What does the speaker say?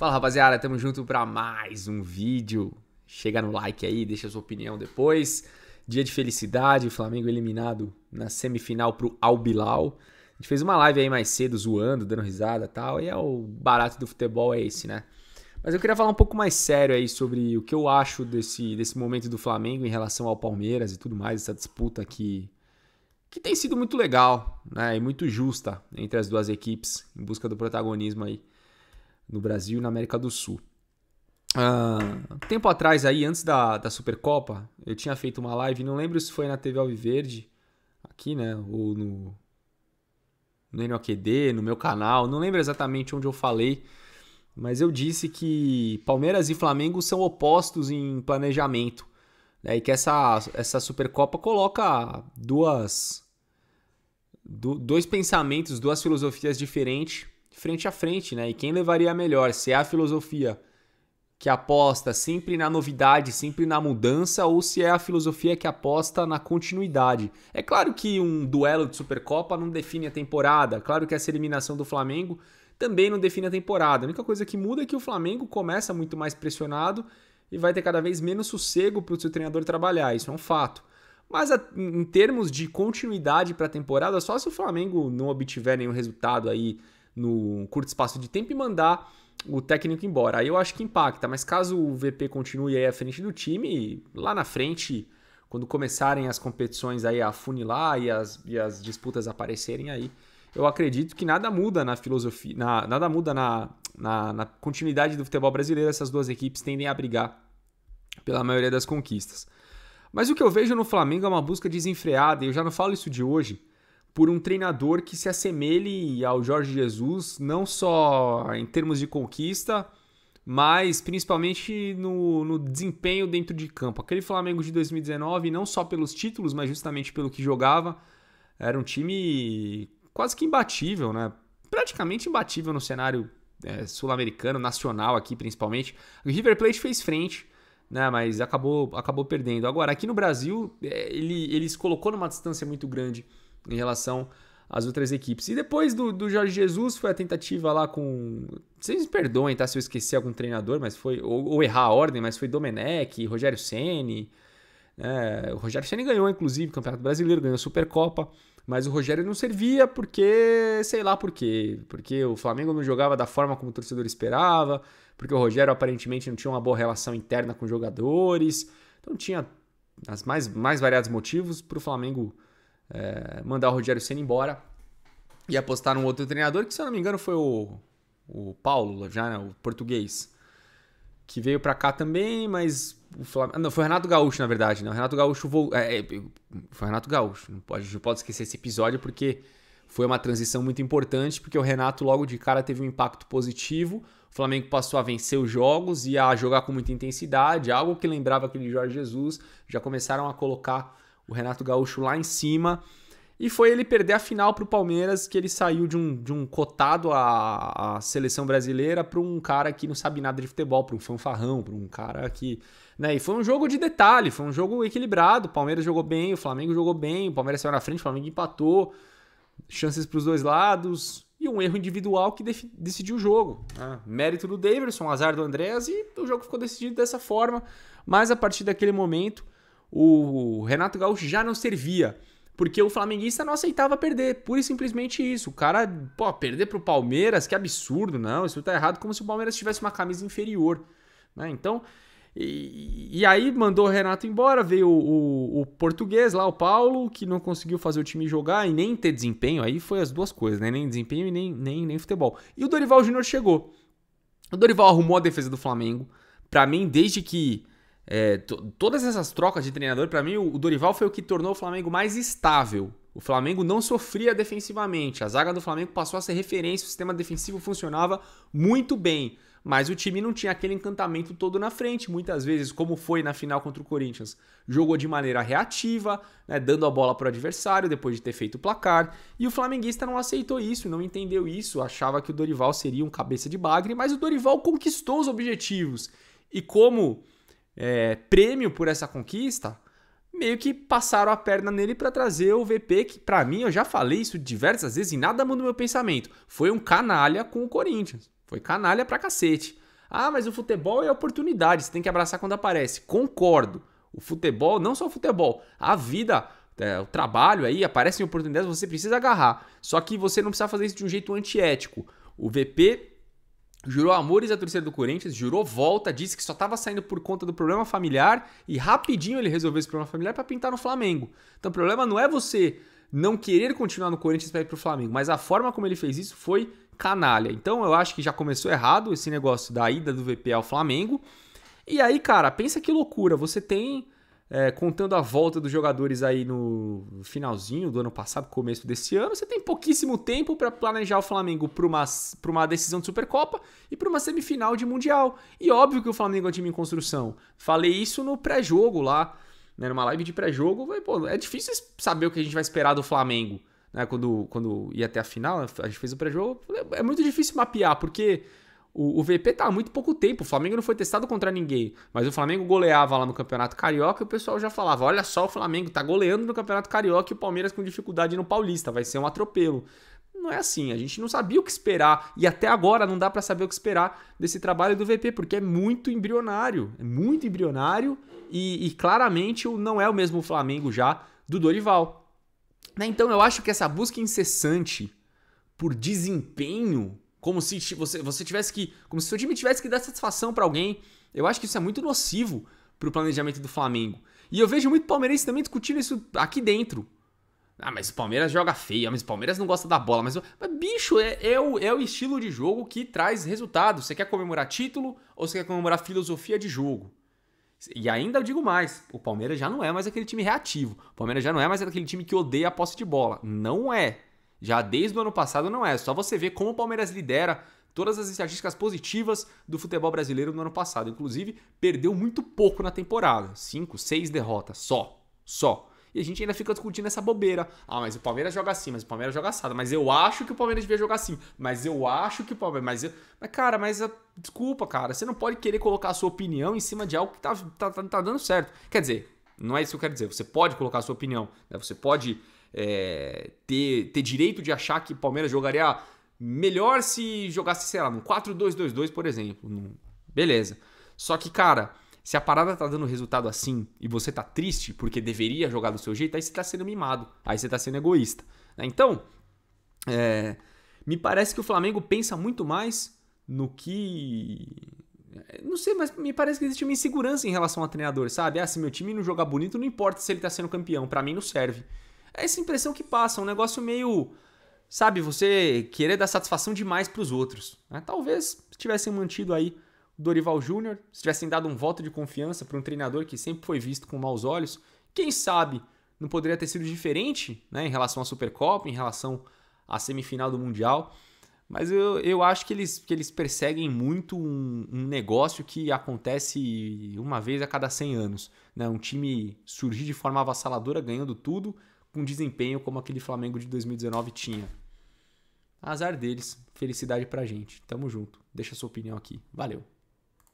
Fala rapaziada, tamo junto para mais um vídeo. Chega no like aí, deixa sua opinião depois. Dia de felicidade, Flamengo eliminado na semifinal pro Albilau. A gente fez uma live aí mais cedo, zoando, dando risada e tal. E é o barato do futebol é esse, né? Mas eu queria falar um pouco mais sério aí sobre o que eu acho desse, desse momento do Flamengo em relação ao Palmeiras e tudo mais, essa disputa que, que tem sido muito legal né, e muito justa entre as duas equipes em busca do protagonismo aí no Brasil e na América do Sul. Uh, tempo atrás aí, antes da, da Supercopa, eu tinha feito uma live, não lembro se foi na TV Alviverde, aqui, né, ou no, no NOQD, no meu canal, não lembro exatamente onde eu falei, mas eu disse que Palmeiras e Flamengo são opostos em planejamento, né, e que essa, essa Supercopa coloca duas, do, dois pensamentos, duas filosofias diferentes frente a frente, né? E quem levaria a melhor? Se é a filosofia que aposta sempre na novidade, sempre na mudança, ou se é a filosofia que aposta na continuidade. É claro que um duelo de Supercopa não define a temporada, claro que essa eliminação do Flamengo também não define a temporada. A única coisa que muda é que o Flamengo começa muito mais pressionado e vai ter cada vez menos sossego para o seu treinador trabalhar, isso é um fato. Mas a, em termos de continuidade para a temporada, só se o Flamengo não obtiver nenhum resultado aí no curto espaço de tempo e mandar o técnico embora. Aí eu acho que impacta, mas caso o VP continue aí à frente do time, lá na frente, quando começarem as competições aí a funilar e as, e as disputas aparecerem aí, eu acredito que nada muda na filosofia, na, nada muda na, na, na continuidade do futebol brasileiro, essas duas equipes tendem a brigar pela maioria das conquistas. Mas o que eu vejo no Flamengo é uma busca desenfreada, e eu já não falo isso de hoje, por um treinador que se assemelhe ao Jorge Jesus, não só em termos de conquista, mas principalmente no, no, desempenho dentro de campo. Aquele Flamengo de 2019, não só pelos títulos, mas justamente pelo que jogava, era um time quase que imbatível, né? Praticamente imbatível no cenário é, sul-americano, nacional aqui principalmente. O River Plate fez frente, né, mas acabou, acabou perdendo. Agora, aqui no Brasil, é, ele, ele se colocou numa distância muito grande em relação às outras equipes. E depois do, do Jorge Jesus foi a tentativa lá com. Vocês me perdoem, tá? Se eu esqueci algum treinador, mas foi. Ou, ou errar a ordem, mas foi Domenech, Rogério Ceni. Né? o Rogério Ceni ganhou, inclusive, o Campeonato Brasileiro, ganhou a Supercopa, mas o Rogério não servia porque, sei lá por quê, porque o Flamengo não jogava da forma como o torcedor esperava, porque o Rogério aparentemente não tinha uma boa relação interna com os jogadores, então tinha as mais, mais variados motivos para o Flamengo é, mandar o Rogério Senna embora e apostar num outro treinador, que se eu não me engano foi o, o Paulo, já, né, o português, que veio para cá também, mas o Flamengo... Não, foi o Renato Gaúcho, na verdade, né? O Renato Gaúcho... Vo... É, é, foi o Renato Gaúcho, não pode, não pode esquecer esse episódio, porque foi uma transição muito importante, porque o Renato logo de cara teve um impacto positivo, o Flamengo passou a vencer os jogos e a jogar com muita intensidade, algo que lembrava aquele Jorge Jesus, já começaram a colocar o Renato Gaúcho lá em cima. E foi ele perder a final para o Palmeiras, que ele saiu de um, de um cotado à, à seleção brasileira para um cara que não sabe nada de futebol, para um fanfarrão, para um cara que. Né? E foi um jogo de detalhe, foi um jogo equilibrado. O Palmeiras jogou bem, o Flamengo jogou bem, o Palmeiras saiu na frente, o Flamengo empatou. Chances para os dois lados e um erro individual que decidiu o jogo. Né? Mérito do Davidson, azar do Andréas e o jogo ficou decidido dessa forma. Mas a partir daquele momento o Renato Gaúcho já não servia. Porque o flamenguista não aceitava perder, pura e simplesmente isso. O cara, pô, perder pro Palmeiras, que absurdo, não, isso tá errado, como se o Palmeiras tivesse uma camisa inferior, né? Então, e, e aí mandou o Renato embora, veio o, o, o, português lá, o Paulo, que não conseguiu fazer o time jogar e nem ter desempenho, aí foi as duas coisas, né? Nem desempenho e nem, nem, nem futebol. E o Dorival Júnior chegou. O Dorival arrumou a defesa do Flamengo, para mim, desde que é, todas essas trocas de treinador, para mim, o, Dorival foi o que tornou o Flamengo mais estável. O Flamengo não sofria defensivamente. A zaga do Flamengo passou a ser referência, o sistema defensivo funcionava muito bem. Mas o time não tinha aquele encantamento todo na frente, muitas vezes, como foi na final contra o Corinthians. Jogou de maneira reativa, né, dando a bola para o adversário depois de ter feito o placar. E o flamenguista não aceitou isso, não entendeu isso, achava que o Dorival seria um cabeça de bagre, mas o Dorival conquistou os objetivos. E como é, prêmio por essa conquista, meio que passaram a perna nele para trazer o VP, que para mim, eu já falei isso diversas vezes e nada muda o meu pensamento. Foi um canalha com o Corinthians. Foi canalha pra cacete. Ah, mas o futebol é oportunidade, você tem que abraçar quando aparece. Concordo. O futebol, não só o futebol, a vida, é, o trabalho aí, aparecem oportunidades, você precisa agarrar. Só que você não precisa fazer isso de um jeito antiético. O VP Jurou amores à torcida do Corinthians, jurou volta, disse que só estava saindo por conta do problema familiar e rapidinho ele resolveu esse problema familiar para pintar no Flamengo. Então o problema não é você não querer continuar no Corinthians para ir para o Flamengo, mas a forma como ele fez isso foi canalha. Então eu acho que já começou errado esse negócio da ida do VP ao Flamengo. E aí, cara, pensa que loucura, você tem é, contando a volta dos jogadores aí no finalzinho do ano passado, começo desse ano, você tem pouquíssimo tempo para planejar o Flamengo para uma, pra uma decisão de Supercopa e para uma semifinal de Mundial. E óbvio que o Flamengo é um time em construção. Falei isso no pré-jogo lá, né, numa live de pré-jogo. é difícil saber o que a gente vai esperar do Flamengo. Né, quando, quando ia até a final, né, a gente fez o pré-jogo. É muito difícil mapear, porque o, o, VP tá há muito pouco tempo. O Flamengo não foi testado contra ninguém. Mas o Flamengo goleava lá no Campeonato Carioca e o pessoal já falava: olha só, o Flamengo tá goleando no Campeonato Carioca e o Palmeiras com dificuldade no Paulista. Vai ser um atropelo. Não é assim. A gente não sabia o que esperar. E até agora não dá para saber o que esperar desse trabalho do VP, porque é muito embrionário. É muito embrionário e, e claramente não é o mesmo Flamengo já do Dorival. Né? Então eu acho que essa busca incessante por desempenho como se você, você tivesse que, como se seu time tivesse que dar satisfação para alguém. Eu acho que isso é muito nocivo para o planejamento do Flamengo. E eu vejo muito palmeirense também discutindo isso aqui dentro. Ah, mas o Palmeiras joga feio, ah, mas o Palmeiras não gosta da bola. Mas, mas bicho, é, é, o, é o estilo de jogo que traz resultado. Você quer comemorar título ou você quer comemorar filosofia de jogo? E ainda eu digo mais: o Palmeiras já não é mais aquele time reativo. O Palmeiras já não é mais aquele time que odeia a posse de bola. Não é. Já desde o ano passado não é, só você ver como o Palmeiras lidera todas as estatísticas positivas do futebol brasileiro no ano passado. Inclusive, perdeu muito pouco na temporada. Cinco, seis derrotas, só. Só. E a gente ainda fica discutindo essa bobeira. Ah, mas o Palmeiras joga assim, mas o Palmeiras joga assado. Mas eu acho que o Palmeiras devia jogar assim. Mas eu acho que o Palmeiras. Mas, eu... mas cara, mas. A... Ah, desculpa, cara. Você não pode querer colocar a sua opinião em cima de algo que tá, tá, tá, tá dando certo. Quer dizer, não é isso que eu quero dizer. Você pode colocar a sua opinião. Né? Você pode é, ter, ter direito de achar que o Palmeiras jogaria melhor se jogasse, sei lá, num 4-2-2-2, por exemplo. Beleza. Só que, cara, se a parada tá dando resultado assim e você tá triste porque deveria jogar do seu jeito, aí você tá sendo mimado, aí você tá sendo egoísta. Né? Então, é, me parece que o Flamengo pensa muito mais no que. É, não sei, mas me parece que existe uma insegurança em relação ao treinador, sabe? Ah, se meu time não jogar bonito, não importa se ele tá sendo campeão, para mim não serve. É essa impressão que passa, é um negócio meio, sabe, você querer dar satisfação demais para os outros. Né? Talvez se tivessem mantido aí o Dorival Júnior, se tivessem dado um voto de confiança para um treinador que sempre foi visto com maus olhos, quem sabe não poderia ter sido diferente né, em relação à Supercopa, em relação à semifinal do Mundial. Mas eu, eu acho que eles, que eles perseguem muito um, um negócio que acontece uma vez a cada 100 anos. Né? Um time surgir de forma avassaladora, ganhando tudo, um desempenho como aquele Flamengo de 2019 tinha. Azar deles, felicidade pra gente. Tamo junto. Deixa sua opinião aqui. Valeu.